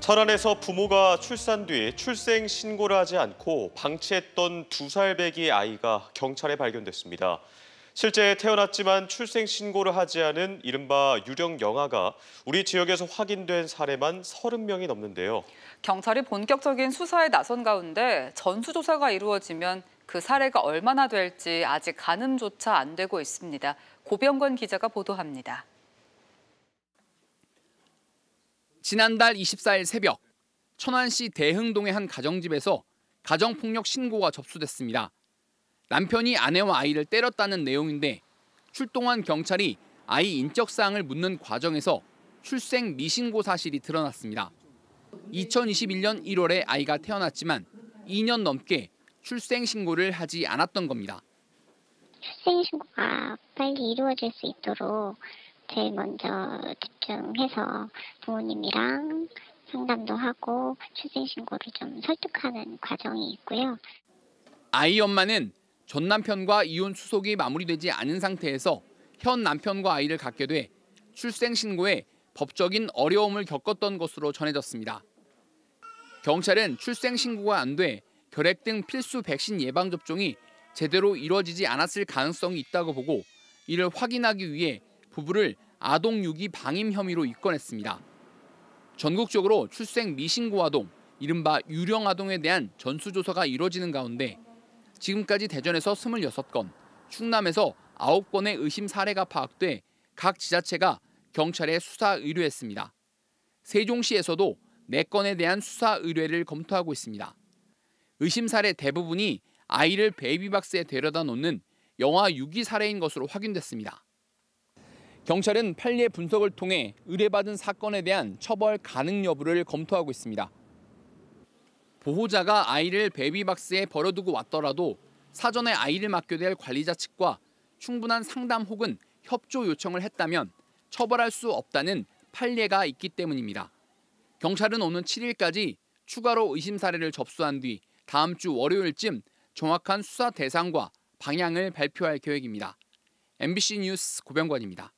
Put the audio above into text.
천안에서 부모가 출산 뒤 출생 신고를 하지 않고 방치했던 두 살배기 아이가 경찰에 발견됐습니다. 실제 태어났지만 출생 신고를 하지 않은 이른바 유령 영아가 우리 지역에서 확인된 사례만 30명이 넘는데요. 경찰이 본격적인 수사에 나선 가운데 전수조사가 이루어지면 그 사례가 얼마나 될지 아직 가늠조차 안 되고 있습니다. 고병건 기자가 보도합니다. 지난달 24일 새벽 천안시 대흥동의 한 가정집에서 가정폭력 신고가 접수됐습니다. 남편이 아내와 아이를 때렸다는 내용인데 출동한 경찰이 아이 인적사항을 묻는 과정에서 출생 미신고 사실이 드러났습니다. 2021년 1월에 아이가 태어났지만 2년 넘게 출생 신고를 하지 않았던 겁니다. 출생 신고가 빨리 이루어질 수 있도록 제일 먼저 집중해서 부모님이랑 상담도 하고 출생신고를 좀 설득하는 과정이 있고요. 아이 엄마는 전 남편과 이혼 수속이 마무리되지 않은 상태에서 현 남편과 아이를 갖게 돼 출생신고에 법적인 어려움을 겪었던 것으로 전해졌습니다. 경찰은 출생신고가 안 돼 결핵 등 필수 백신 예방접종이 제대로 이루어지지 않았을 가능성이 있다고 보고 이를 확인하기 위해 부부를 아동 유기 방임 혐의로 입건했습니다. 전국적으로 출생 미신고 아동, 이른바 유령 아동에 대한 전수조사가 이뤄지는 가운데 지금까지 대전에서 26건, 충남에서 9건의 의심 사례가 파악돼 각 지자체가 경찰에 수사 의뢰했습니다. 세종시에서도 4건에 대한 수사 의뢰를 검토하고 있습니다. 의심 사례 대부분이 아이를 베이비박스에 데려다 놓는 영화 유기 사례인 것으로 확인됐습니다. 경찰은 판례 분석을 통해 의뢰받은 사건에 대한 처벌 가능 여부를 검토하고 있습니다. 보호자가 아이를 베이비박스에 버려두고 왔더라도 사전에 아이를 맡겨야될 관리자 측과 충분한 상담 혹은 협조 요청을 했다면 처벌할 수 없다는 판례가 있기 때문입니다. 경찰은 오는 7일까지 추가로 의심 사례를 접수한 뒤 다음 주 월요일쯤 정확한 수사 대상과 방향을 발표할 계획입니다. MBC 뉴스 고병관입니다.